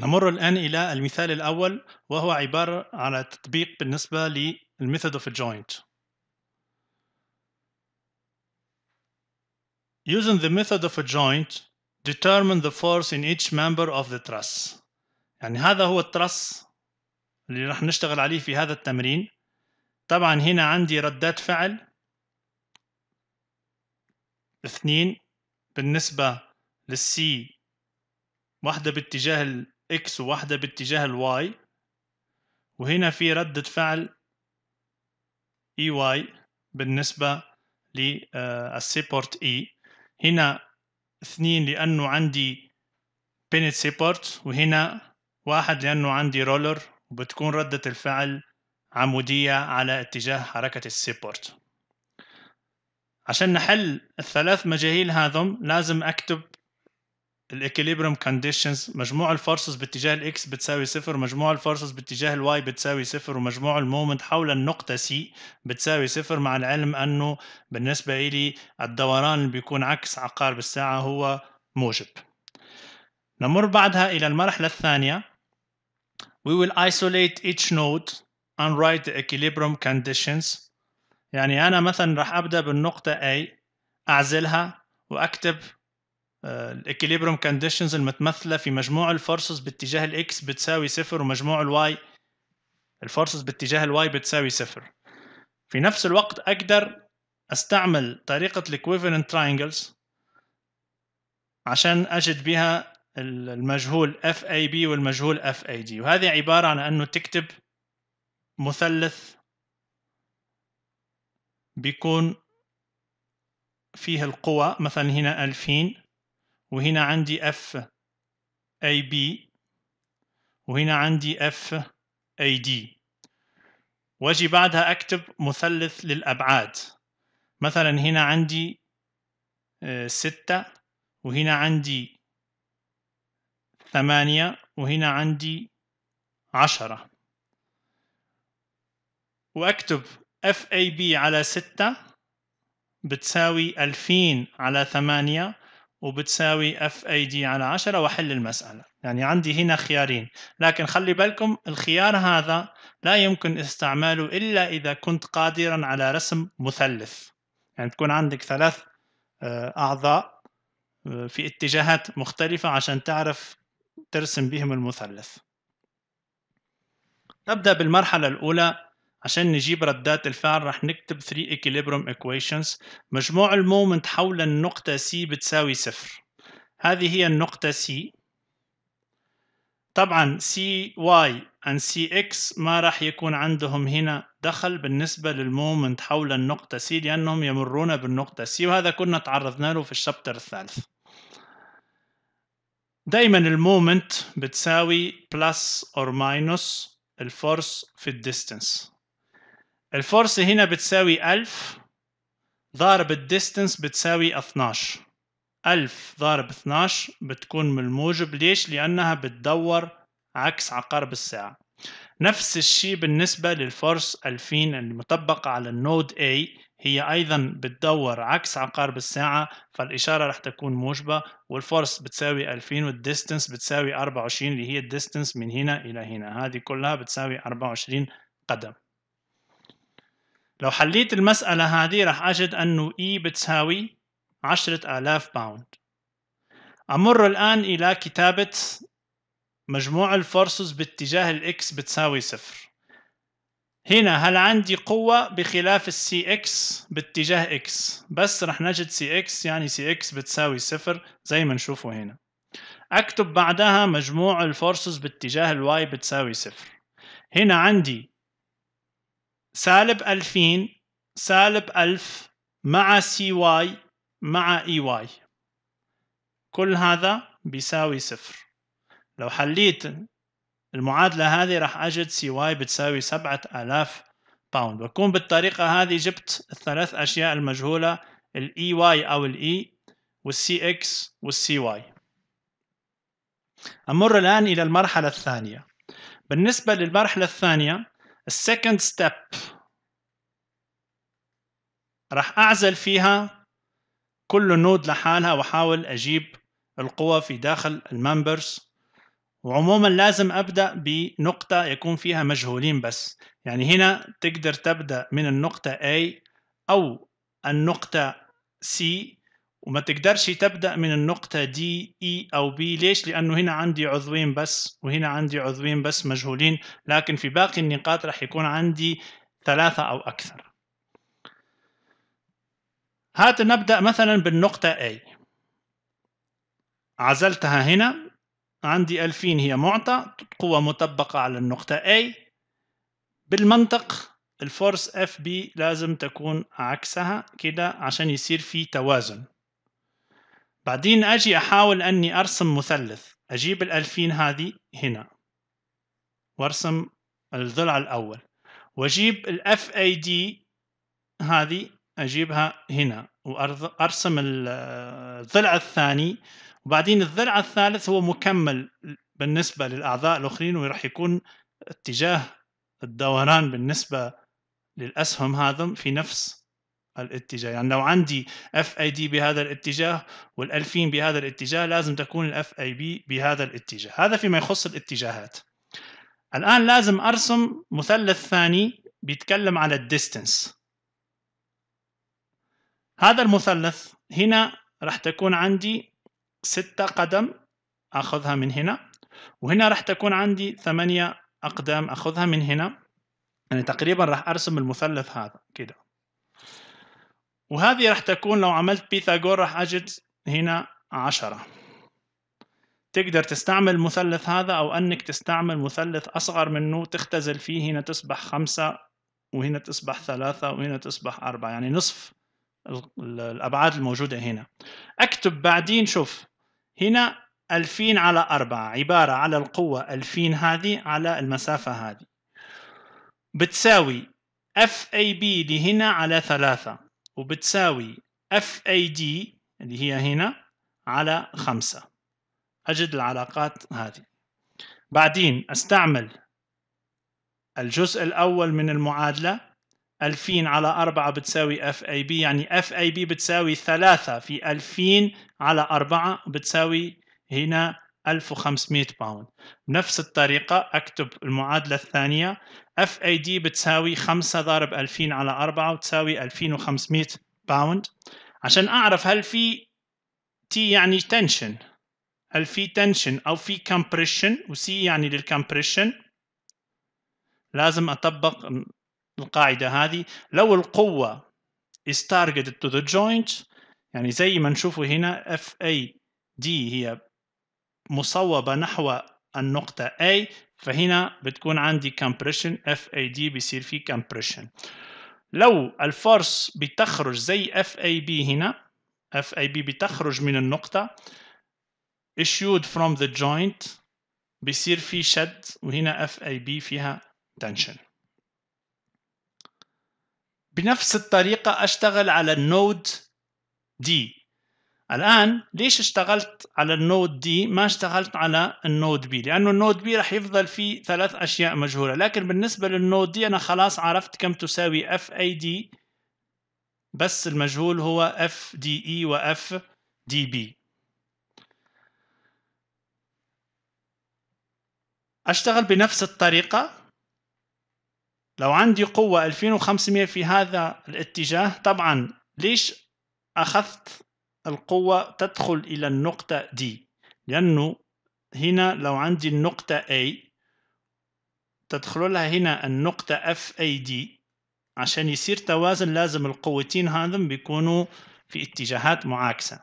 نمر الآن إلى المثال الأول وهو عبارة على تطبيق بالنسبة للميثود of a joint. Using the method of a joint, determine the force in each member of the truss. يعني هذا هو الترس اللي راح نشتغل عليه في هذا التمرين. طبعا هنا عندي ردات فعل اثنين بالنسبة للسي واحدة باتجاه اكس وواحدة باتجاه الواي وهنا في ردة فعل اي واي بالنسبة للسيبورت آه، اي هنا اثنين لأنه عندي بينت سيبورت وهنا واحد لأنه عندي رولر وبتكون ردة الفعل عمودية على اتجاه حركة السيبورت عشان نحل الثلاث مجاهيل هذم لازم أكتب الاكيليبريم كونديشنز مجموع الفورسز باتجاه الاكس بتساوي صفر مجموع الفورسز باتجاه الواي بتساوي صفر ومجموع المومنت حول النقطة سي بتساوي صفر مع العلم انه بالنسبة إلي الدوران اللي بيكون عكس عقارب الساعة هو موجب نمر بعدها إلى المرحلة الثانية we will isolate each node and write the equilibrium conditions يعني أنا مثلا راح أبدأ بالنقطة A أعزلها وأكتب آه، الاكيليبروم كونديشنز المتمثله في مجموع الفورسز باتجاه الاكس بتساوي صفر ومجموع الواي الفورسز باتجاه الواي بتساوي صفر في نفس الوقت اقدر استعمل طريقه الاكويفالنت تراينجلز عشان اجد بها المجهول بي والمجهول دي وهذه عباره عن انه تكتب مثلث بيكون فيه القوى مثلا هنا 2000 وهنا عندي اف اي بي وهنا عندي اف اي دي واجي بعدها اكتب مثلث للابعاد مثلا هنا عندي آه، ستة وهنا عندي ثمانية وهنا عندي عشرة وأكتب FAB على ستة بتساوي ألفين على ثمانية وبتساوي اف اي دي على 10 واحل المسألة يعني عندي هنا خيارين لكن خلي بالكم الخيار هذا لا يمكن استعماله إلا إذا كنت قادرا على رسم مثلث يعني تكون عندك ثلاث آه، أعضاء آه، في اتجاهات مختلفة عشان تعرف ترسم بهم المثلث تبدا بالمرحلة الأولى عشان نجيب ردات الفعل رح نكتب 3 equilibrium equations مجموع المومنت حول النقطة C بتساوي صفر هذه هي النقطة C طبعا CY and CX ما راح يكون عندهم هنا دخل بالنسبة للمومنت حول النقطة C لأنهم يمرون بالنقطة C وهذا كنا تعرضنا له في الشابتر الثالث دايما المومنت بتساوي بلس اور minus الفورس في الديستنس الفورس هنا بتساوي 1000 ضارب الديستنس بتساوي 12 1000 ضارب 12 بتكون من الموجب ليش؟ لأنها بتدور عكس عقارب الساعة نفس الشيء بالنسبة للفورس 2000 المطبقة على النود A هي أيضا بتدور عكس عقارب الساعة فالإشارة رح تكون موجبة والفورس بتساوي 2000 والديستنس بتساوي 24 اللي هي الديستنس من هنا إلى هنا هذه كلها بتساوي 24 قدم لو حليت المسألة هذه راح أجد أنه E بتساوي عشرة آلاف باوند أمر الآن إلى كتابة مجموع الفورسز باتجاه الإكس بتساوي صفر هنا هل عندي قوة بخلاف السي اكس باتجاه اكس بس رح نجد سي اكس يعني سي اكس بتساوي صفر زي ما نشوفه هنا اكتب بعدها مجموع الفورسز باتجاه الواي بتساوي صفر هنا عندي سالب 2000 سالب 1000 مع سي واي مع اي واي كل هذا بيساوي صفر لو حليت المعادلة هذه راح أجد سي واي بتساوي سبعة آلاف باوند وكون بالطريقة هذه جبت الثلاث أشياء المجهولة الاي واي أو الاي والسي اكس والسي واي أمر الآن إلى المرحلة الثانية بالنسبة للمرحلة الثانية السكند ستيب راح أعزل فيها كل نود لحالها وأحاول أجيب القوى في داخل الممبرز وعموما لازم أبدأ بنقطة يكون فيها مجهولين بس يعني هنا تقدر تبدأ من النقطة A أو النقطة C وما تقدرش تبدا من النقطه دي اي e او بي ليش لانه هنا عندي عضوين بس وهنا عندي عضوين بس مجهولين لكن في باقي النقاط راح يكون عندي ثلاثه او اكثر هات نبدا مثلا بالنقطه A عزلتها هنا عندي 2000 هي معطى قوة مطبقة على النقطة A بالمنطق الفورس اف بي لازم تكون عكسها كده عشان يصير في توازن بعدين أجي أحاول أني أرسم مثلث أجيب الألفين هذه هنا وأرسم الضلع الأول وأجيب الـ FAD هذه أجيبها هنا وأرسم الضلع الثاني وبعدين الضلع الثالث هو مكمل بالنسبة للأعضاء الآخرين وراح يكون اتجاه الدوران بالنسبة للأسهم هذم في نفس الاتجاه يعني لو عندي اف اي دي بهذا الاتجاه والالفين بهذا الاتجاه لازم تكون الاف اي بي بهذا الاتجاه هذا فيما يخص الاتجاهات الان لازم ارسم مثلث ثاني بيتكلم على الديستنس هذا المثلث هنا راح تكون عندي ستة قدم اخذها من هنا وهنا راح تكون عندي ثمانية اقدام اخذها من هنا يعني تقريبا راح ارسم المثلث هذا كده وهذه راح تكون لو عملت بيثاغور راح أجد هنا عشرة تقدر تستعمل المثلث هذا أو أنك تستعمل مثلث أصغر منه تختزل فيه هنا تصبح خمسة وهنا تصبح ثلاثة وهنا تصبح أربعة يعني نصف الأبعاد الموجودة هنا أكتب بعدين شوف هنا 2000 على 4 عبارة على القوة 2000 هذه على المسافة هذه بتساوي FAB لهنا على 3 وبتساوي FAD اللي هي هنا على خمسة أجد العلاقات هذه بعدين أستعمل الجزء الأول من المعادلة 2000 على 4 بتساوي FAB يعني FAB بتساوي 3 في 2000 على 4 بتساوي هنا 1500 باوند بنفس الطريقة أكتب المعادلة الثانية FAD بتساوي 5 ضارب 2000 على 4 وتساوي 2500 باوند عشان أعرف هل في T يعني تنشن هل في تنشن أو في و C يعني للكمبريشن لازم أطبق القاعدة هذه لو القوة is targeted to the joint يعني زي ما نشوفه هنا FAD هي مصوبة نحو النقطة A فهنا بتكون عندي compression FAD بيصير في compression لو الفرس بتخرج زي FAB هنا FAB بتخرج من النقطة issued from the joint بيصير في شد وهنا FAB فيها tension بنفس الطريقة أشتغل على النود D الآن ليش اشتغلت على النود دي ما اشتغلت على النود بي لأنه النود بي رح يفضل فيه ثلاث أشياء مجهولة لكن بالنسبة للنود دي أنا خلاص عرفت كم تساوي اف اي دي بس المجهول هو اف دي اي اف دي بي اشتغل بنفس الطريقة لو عندي قوة 2500 في هذا الاتجاه طبعا ليش أخذت القوة تدخل إلى النقطة دي لأنه هنا لو عندي النقطة A تدخل لها هنا النقطة D عشان يصير توازن لازم القوتين هذم بيكونوا في اتجاهات معاكسة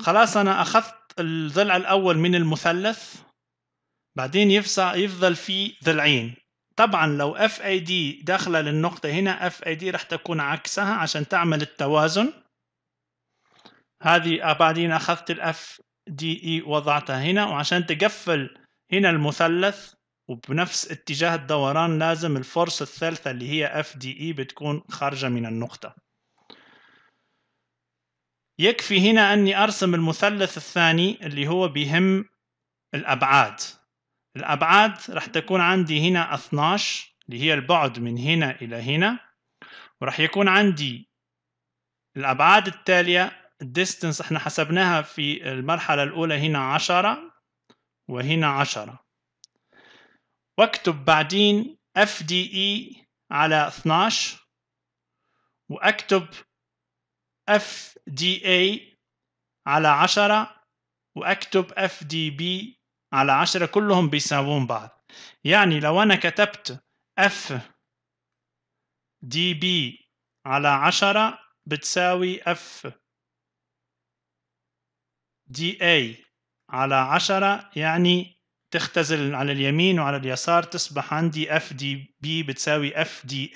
خلاص أنا أخذت الضلع الأول من المثلث بعدين يفضل في ضلعين طبعا لو اف اي دي داخله للنقطه هنا اف اي دي راح تكون عكسها عشان تعمل التوازن هذه بعدين اخذت الاف دي اي e وضعتها هنا وعشان تقفل هنا المثلث وبنفس اتجاه الدوران لازم الفرصة الثالثة اللي هي اف دي اي بتكون خارجة من النقطة يكفي هنا اني ارسم المثلث الثاني اللي هو بيهم الابعاد الأبعاد رح تكون عندي هنا 12 اللي هي البعد من هنا إلى هنا ورح يكون عندي الأبعاد التالية الديستنس احنا حسبناها في المرحلة الأولى هنا 10 وهنا 10 واكتب بعدين FDE على 12 واكتب FDA على 10 واكتب FDB على عشرة كلهم بيساوون بعض يعني لو أنا كتبت F دي بي على عشرة بتساوي F دي A على عشرة يعني تختزل على اليمين وعلى اليسار تصبح عندي F دي بي بتساوي F دي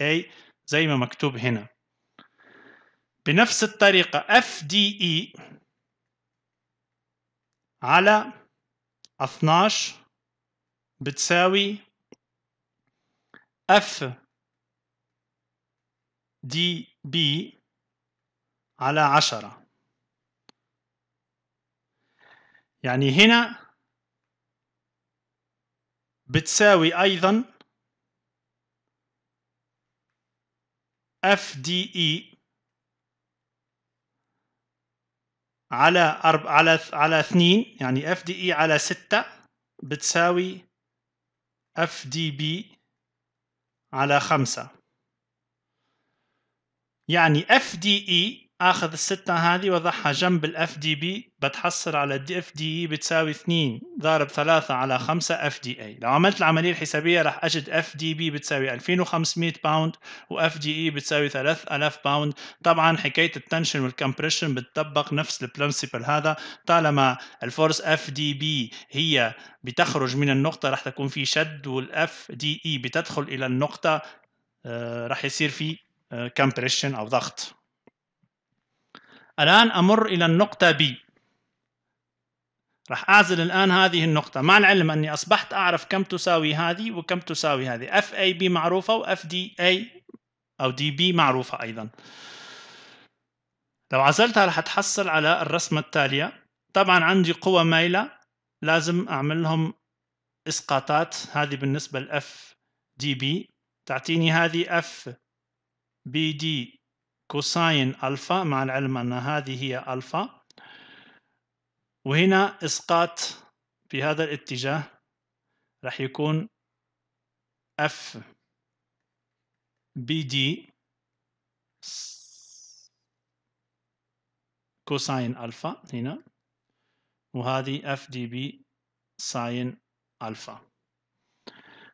زي ما مكتوب هنا بنفس الطريقة F دي e على 12 بتساوي اف دي بي على 10 يعني هنا بتساوي أيضا اف دي اي على أرب... على على 2 يعني اف دي اي على 6 بتساوي اف دي بي على 5 يعني اف دي اي اخذ الستة هذه واضعها جنب الاف دي بي بتحصل على الدي اف دي e بتساوي 2 ضارب 3 على 5 اف دي اي لو عملت العملية الحسابية راح اجد اف دي بي بتساوي 2500 باوند واف دي اي بتساوي 3000 باوند طبعا حكاية التنشن والكمبريشن بتطبق نفس البرنسبل هذا طالما الفورس اف دي بي هي بتخرج من النقطة راح تكون في شد والاف دي اي e بتدخل الى النقطة آه، راح يصير في كمبريشن آه، او ضغط الآن أمر إلى النقطة B راح أعزل الآن هذه النقطة مع العلم أني أصبحت أعرف كم تساوي هذه وكم تساوي هذه FAB معروفة و FDA أو DB معروفة أيضا لو عزلتها راح تحصل على الرسمة التالية طبعا عندي قوى مايلة لازم أعملهم إسقاطات هذه بالنسبة ل FDB تعطيني هذه F BD كوساين ألفا مع العلم أن هذه هي ألفا وهنا إسقاط في هذا الاتجاه راح يكون F BD كوساين ألفا هنا وهذه FDB ساين ألفا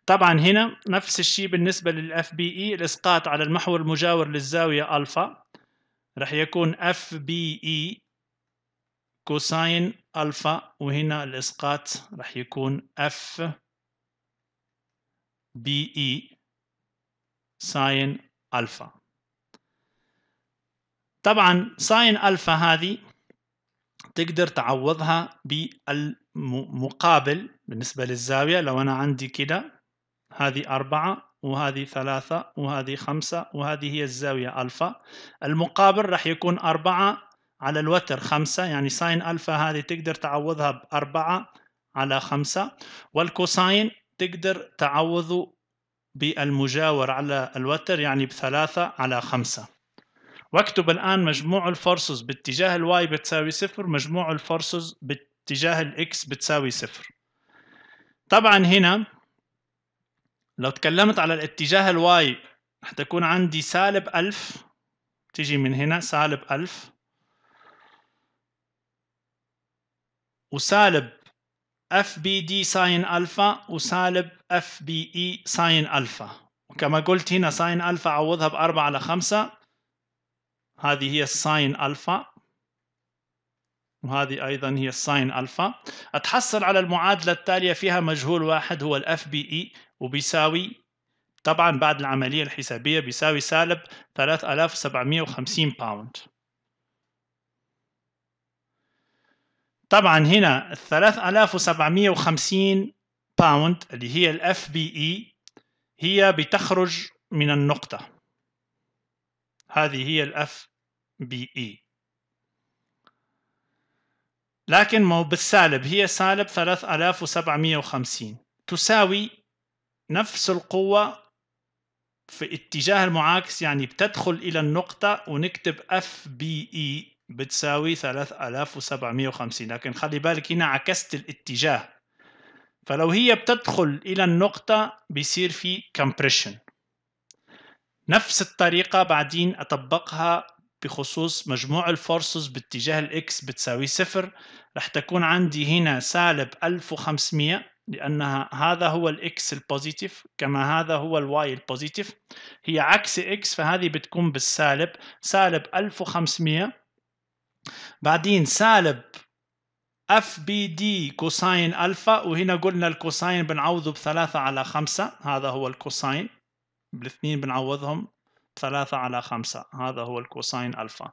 طبعا هنا نفس الشيء بالنسبة للاف بي اي e، الإسقاط على المحور المجاور للزاوية ألفا راح يكون اف بي اي كوساين ألفا وهنا الإسقاط راح يكون اف بي اي ساين ألفا طبعا ساين ألفا هذه تقدر تعوضها بالمقابل بالنسبة للزاوية لو أنا عندي كده هذه أربعة وهذه ثلاثة وهذه خمسة وهذه هي الزاوية ألفا المقابل راح يكون أربعة على الوتر خمسة يعني ساين ألفا هذه تقدر تعوضها بأربعة على خمسة والكوساين تقدر تعوضه بالمجاور على الوتر يعني بثلاثة على خمسة واكتب الآن مجموع الفورسز باتجاه الواي بتساوي صفر مجموع الفورسز باتجاه الإكس بتساوي صفر طبعا هنا لو تكلمت على الاتجاه الواي رح تكون عندي سالب ألف تيجي من هنا سالب ألف وسالب اف بي دي ساين الفا وسالب اف بي اي ساين الفا وكما قلت هنا ساين الفا عوضها بأربعة على خمسة هذه هي الساين الفا وهذه أيضا هي الساين ألفا أتحصل على المعادلة التالية فيها مجهول واحد هو الاف بي اي e وبيساوي طبعا بعد العملية الحسابية بيساوي سالب 3750 باوند طبعا هنا ال 3750 باوند اللي هي الاف بي اي e هي بتخرج من النقطة هذه هي الاف بي اي لكن مو بالسالب هي سالب 3750 تساوي نفس القوة في اتجاه المعاكس يعني بتدخل إلى النقطة ونكتب FBE بتساوي 3750 لكن خلي بالك هنا عكست الاتجاه فلو هي بتدخل إلى النقطة بيصير في compression نفس الطريقة بعدين أطبقها بخصوص مجموع الفورسز باتجاه الإكس بتساوي صفر رح تكون عندي هنا سالب 1500 لأن هذا هو الإكس البوزيتيف كما هذا هو الواي البوزيتيف هي عكس إكس فهذه بتكون بالسالب سالب 1500 بعدين سالب اف بي دي كوساين الفا وهنا قلنا الكوساين بنعوضه بثلاثة على خمسة هذا هو الكوساين بالاثنين بنعوضهم 3 على 5 هذا هو الكوساين ألفا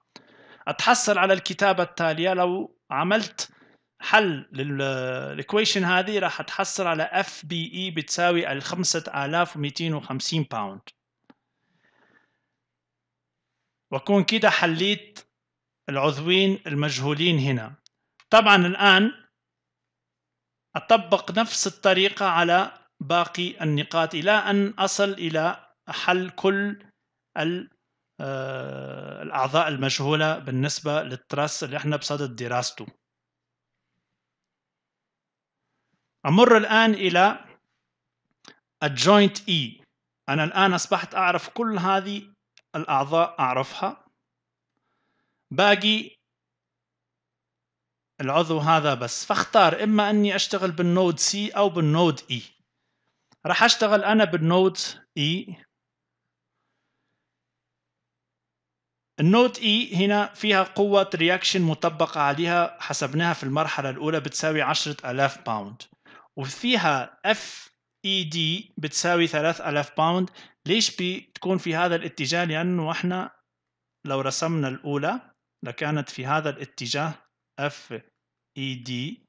أتحصل على الكتابة التالية لو عملت حل للايكويشن هذه راح أتحصل على اف بي اي بتساوي 5250 باوند وأكون كده حليت العضوين المجهولين هنا طبعا الآن أطبق نفس الطريقة على باقي النقاط إلى أن أصل إلى حل كل آه، الاعضاء المجهوله بالنسبه للتراس اللي احنا بصدد دراسته امر الان الى الجوينت E انا الان اصبحت اعرف كل هذه الاعضاء اعرفها باقي العضو هذا بس فاختار اما اني اشتغل بالنود C او بالنود E راح اشتغل انا بالنود E النوت اي e هنا فيها قوة رياكشن مطبقة عليها حسبناها في المرحلة الأولى بتساوي عشرة ألاف باوند وفيها اف اي دي بتساوي ألاف باوند ليش بتكون في هذا الاتجاه لأنه احنا لو رسمنا الأولى لكانت في هذا الاتجاه اف اي e دي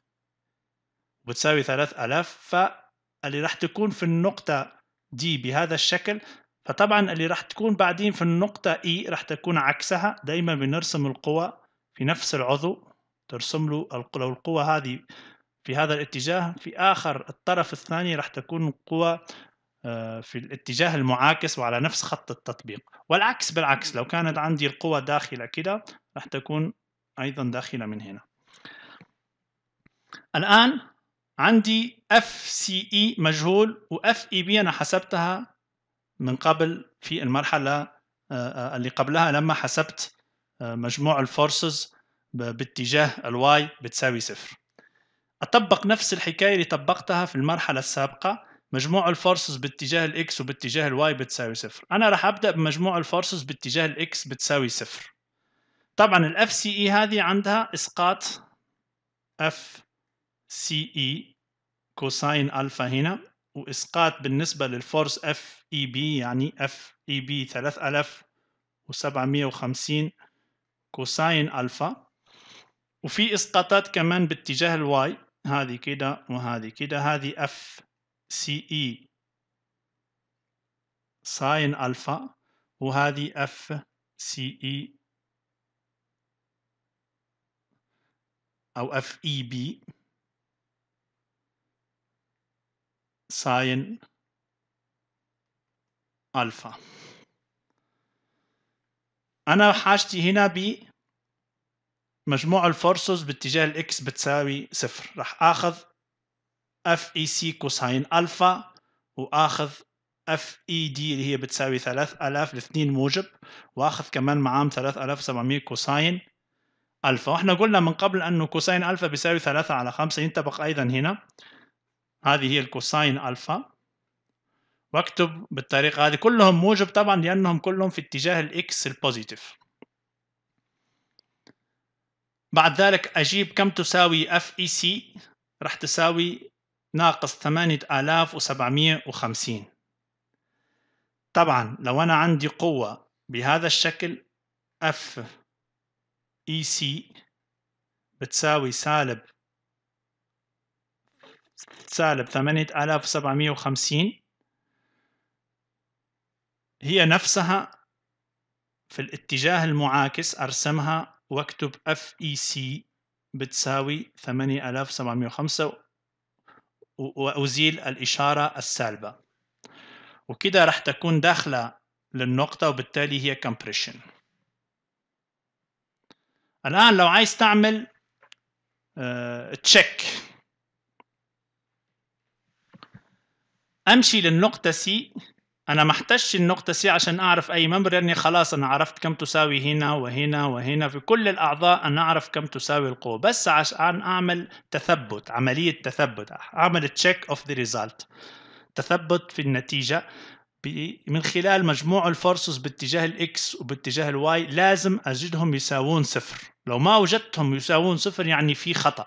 بتساوي ألاف فاللي راح تكون في النقطة دي بهذا الشكل فطبعا اللي راح تكون بعدين في النقطة E راح تكون عكسها دايما بنرسم القوى في نفس العضو ترسم له لو القوى هذه في هذا الاتجاه في آخر الطرف الثاني راح تكون القوى آه، في الاتجاه المعاكس وعلى نفس خط التطبيق والعكس بالعكس لو كانت عندي القوى داخلة كده راح تكون أيضا داخلة من هنا الآن عندي FCE مجهول و FEB أنا حسبتها من قبل في المرحلة آه، آه، اللي قبلها لما حسبت آه، مجموع الفورسز باتجاه الواي بتساوي صفر أطبق نفس الحكاية اللي طبقتها في المرحلة السابقة مجموع الفورسز باتجاه الاكس وباتجاه الواي بتساوي صفر أنا راح أبدأ بمجموع الفورسز باتجاه الاكس بتساوي صفر طبعا الاف سي اي e هذه عندها اسقاط اف سي اي كوساين الفا هنا وإسقاط بالنسبة للفورس اف اي بي يعني اف اي بي 3750 كوساين ألفا وفي إسقاطات كمان باتجاه الواي هذه كده وهذه كده هذه اف سي اي ساين ألفا وهذه اف سي اي أو اف اي بي ساين ألفا أنا حاجتي هنا بمجموع الفورسز باتجاه الإكس بتساوي صفر راح آخذ اف اي سي كوساين الفا واخذ اف اي دي اللي هي بتساوي 3000 الاثنين موجب واخذ كمان معاهم 3700 كوساين الفا واحنا قلنا من قبل انه كوساين الفا بيساوي 3 على 5 ينطبق ايضا هنا هذه هي الكوساين ألفا واكتب بالطريقة هذه كلهم موجب طبعا لأنهم كلهم في اتجاه الإكس البوزيتيف بعد ذلك أجيب كم تساوي اف اي سي راح تساوي ناقص 8750 طبعا لو أنا عندي قوة بهذا الشكل اف اي سي بتساوي سالب سالب 8750 هي نفسها في الاتجاه المعاكس أرسمها واكتب FEC بتساوي 8705 وأزيل الإشارة السالبة وكده راح تكون داخلة للنقطة وبالتالي هي compression الآن لو عايز تعمل تشيك آه، امشي للنقطه سي انا ما احتاجش النقطه سي عشان اعرف اي ممبر لاني خلاص انا عرفت كم تساوي هنا وهنا وهنا في كل الاعضاء انا اعرف كم تساوي القوه بس عشان اعمل تثبت عمليه تثبت اعمل تشيك اوف ذا ريزلت تثبت في النتيجه من خلال مجموع الفورسز باتجاه الاكس وباتجاه الواي لازم اجدهم يساوون صفر لو ما وجدتهم يساوون صفر يعني في خطأ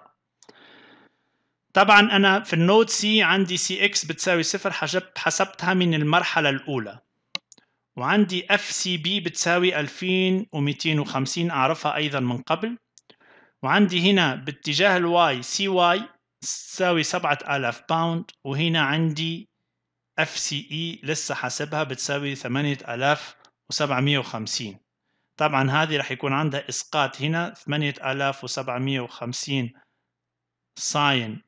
طبعا انا في النود سي عندي سي اكس بتساوي صفر حسبتها من المرحله الاولى وعندي اف سي بي بتساوي 2250 اعرفها ايضا من قبل وعندي هنا باتجاه الواي سي واي تساوي 7000 باوند وهنا عندي اف سي اي لسه حاسبها بتساوي 8750 طبعا هذه راح يكون عندها اسقاط هنا 8750 ساين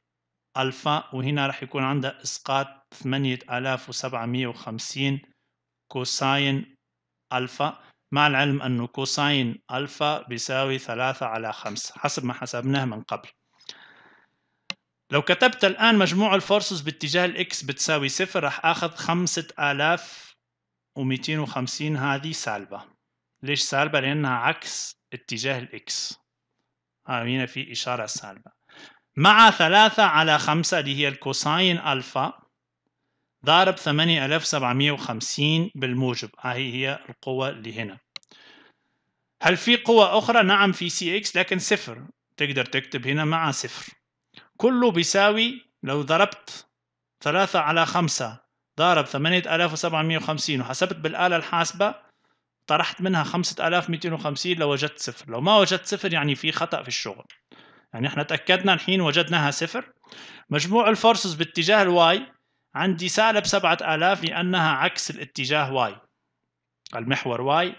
ألفا وهنا راح يكون عندها إسقاط 8750 كوساين ألفا مع العلم أنه كوساين ألفا بيساوي ثلاثة على خمسة حسب ما حسبناه من قبل لو كتبت الآن مجموع الفورسز باتجاه الإكس بتساوي صفر راح آخذ خمسة آلاف ومئتين وخمسين هذه سالبة ليش سالبة؟ لأنها عكس اتجاه الإكس آه، هنا في إشارة سالبة مع ثلاثة على خمسة اللي هي الكوساين ألفا ضارب وخمسين بالموجب هاي هي القوة اللي هنا هل في قوة أخرى؟ نعم في سي إكس لكن صفر تقدر تكتب هنا مع صفر كله بيساوي لو ضربت ثلاثة على خمسة ضارب وخمسين وحسبت بالآلة الحاسبة طرحت منها خمسة ألاف وخمسين لو وجدت صفر لو ما وجدت صفر يعني في خطأ في الشغل يعني احنا تأكدنا الحين وجدناها صفر مجموع الفورسز باتجاه الواي عندي سالب 7000 لأنها عكس الاتجاه واي المحور واي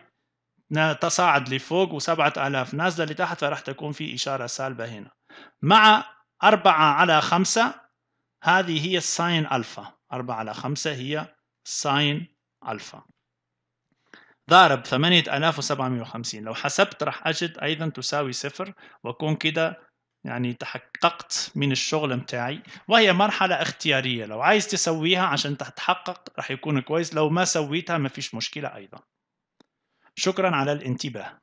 تصاعد لفوق و7000 نازلة لتحت فراح تكون في إشارة سالبة هنا مع 4 على 5 هذه هي الساين ألفا 4 على 5 هي ساين ألفا ضارب 8750 لو حسبت راح أجد أيضا تساوي صفر وأكون كده يعني تحققت من الشغل متاعي وهي مرحلة اختيارية لو عايز تسويها عشان تتحقق رح يكون كويس لو ما سويتها ما فيش مشكلة أيضا شكرا على الانتباه